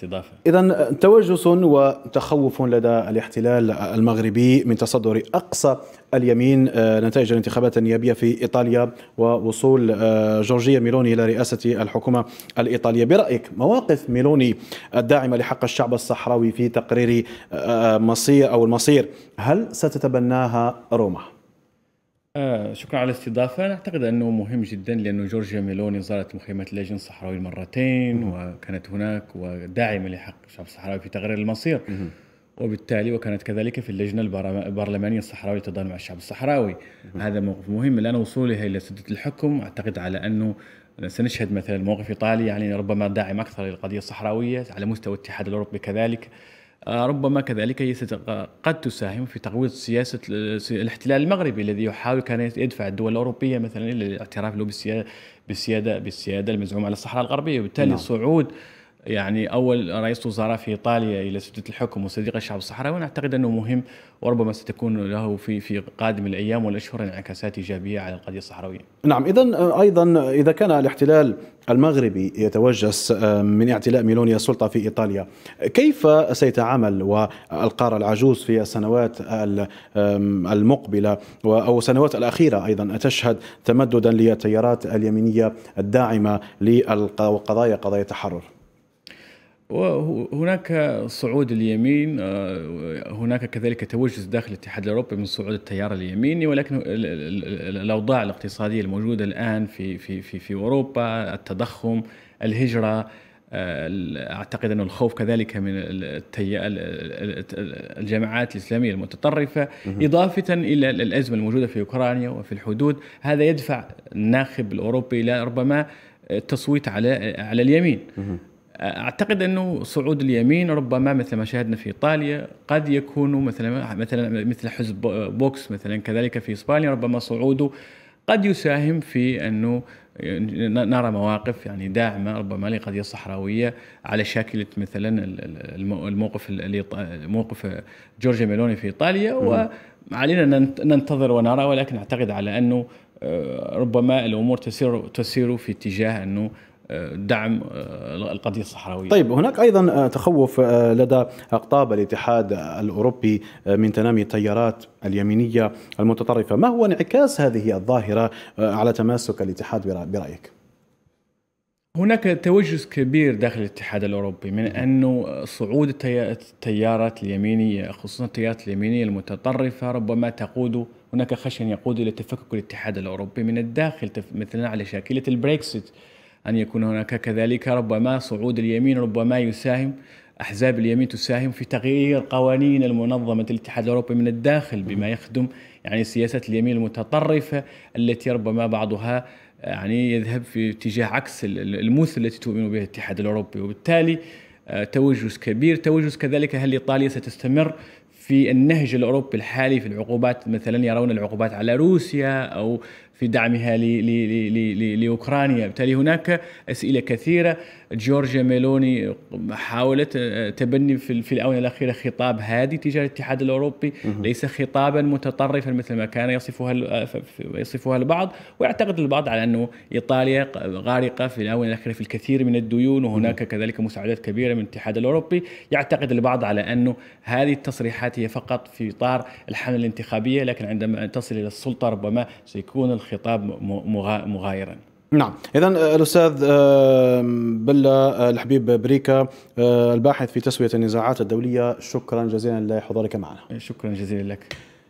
استضافه اذا توجس وتخوف لدى الاحتلال المغربي من تصدر اقصى اليمين آه، نتائج الانتخابات النيابيه في ايطاليا ووصول آه، جورجيا ميلوني الى رئاسه الحكومه الايطاليه برايك مواقف ميلوني الداعمه لحق الشعب الصحراوي في تقرير آه، مصير او المصير هل ستتبناها روما آه شكرا على الاستضافة نعتقد أعتقد أنه مهم جدا لأنه جورجيا ميلوني زارت مخيمة اللاجئين الصحراوي مرتين وكانت هناك وداعمة لحق الشعب الصحراوي في تغيير المصير وبالتالي وكانت كذلك في اللجنة البرلمانية الصحراوية للتضامن مع الشعب الصحراوي هذا موقف مهم الآن وصولها إلى سدة الحكم أعتقد على أنه سنشهد مثلا موقف إيطالي يعني ربما داعم أكثر للقضية الصحراوية على مستوى الاتحاد الأوروبي كذلك آه، ربما كذلك قد تساهم في تقويض سياسة الاحتلال المغربي الذي يحاول كان يدفع الدول الأوروبية مثلا إلى الاعتراف له بالسيادة بالسيادة المزعومة على الصحراء الغربية وبالتالي نعم. يعني اول رئيس وزراء في ايطاليا الى سده الحكم وصديق الشعب الصحراوي انا اعتقد انه مهم وربما ستكون له في في قادم الايام والاشهر انعكاسات ايجابيه على القضيه الصحراويه. نعم اذا ايضا اذا كان الاحتلال المغربي يتوجس آه، من اعتلاء ميلونيا السلطه في ايطاليا، كيف سيتعامل والقاره العجوز في السنوات المقبله او السنوات الاخيره ايضا تشهد تمددا للتيارات اليمينيه الداعمه للقضايا قضايا التحرر؟ وهناك صعود اليمين آه، هناك كذلك توجس داخل الاتحاد الاوروبي من صعود التيار اليميني ولكن الاوضاع الاقتصاديه الموجوده الان في في في في اوروبا التضخم الهجره آه، اعتقد ان الخوف كذلك من الجماعات الاسلاميه المتطرفه اضافه الى الازمه الموجوده في اوكرانيا وفي الحدود هذا يدفع الناخب الاوروبي الى ربما التصويت على على اليمين اعتقد انه صعود اليمين ربما مثل ما شاهدنا في ايطاليا قد يكون مثلا مثلا مثل حزب بوكس مثلا كذلك في اسبانيا ربما صعوده قد يساهم في انه نرى مواقف يعني داعمه ربما لقضيه صحراويه على شاكله مثلا الموقف موقف جورجيا ميلوني في ايطاليا وعلينا ننتظر ونرى ولكن اعتقد على انه آه، ربما الامور تسير تسير في اتجاه انه دعم آه، القضيه الصحراويه. طيب هناك ايضا آه، تخوف آه، لدى اقطاب الاتحاد الاوروبي من تنامي التيارات اليمينيه المتطرفه، ما هو انعكاس هذه الظاهره على تماسك الاتحاد برايك؟ هناك توجس كبير داخل الاتحاد الاوروبي من انه صعود التيارات اليمينيه خصوصا التيارات اليمينيه المتطرفه ربما تقود هناك خشن يقود الى تفكك الاتحاد الاوروبي من الداخل مثلا على شاكله البريكسيت أن يكون هناك كذلك ربما صعود اليمين ربما يساهم أحزاب اليمين تساهم في تغيير قوانين المنظمة الاتحاد الأوروبي من الداخل بما يخدم يعني سياسة اليمين المتطرفة التي ربما بعضها يعني يذهب في اتجاه عكس الموث التي تؤمن بها الاتحاد الأوروبي وبالتالي آه، توجس كبير توجس كذلك هل إيطاليا ستستمر في النهج الأوروبي الحالي في العقوبات مثلا يرون العقوبات على روسيا أو في دعمها لاوكرانيا، بالتالي هناك اسئله كثيره، جورجيا ميلوني حاولت آه، تبني في, في الاونه الاخيره خطاب هادي تجاه الاتحاد الاوروبي، ليس خطابا متطرفا مثل ما كان يصفها آه، يصفها البعض، ويعتقد البعض على انه ايطاليا غارقه في الاونه الاخيره في الكثير من الديون وهناك كذلك مساعدات كبيره من الاتحاد الاوروبي، يعتقد البعض على انه هذه التصريحات هي فقط في اطار الحمله الانتخابيه، لكن عندما تصل الى السلطه ربما سيكون الخ خطاب مغايرا نعم اذا آه، الاستاذ بلا آه، الحبيب بريكا آه، الباحث في تسويه النزاعات الدوليه شكرا جزيلا لحضورك معنا شكرا جزيلا لك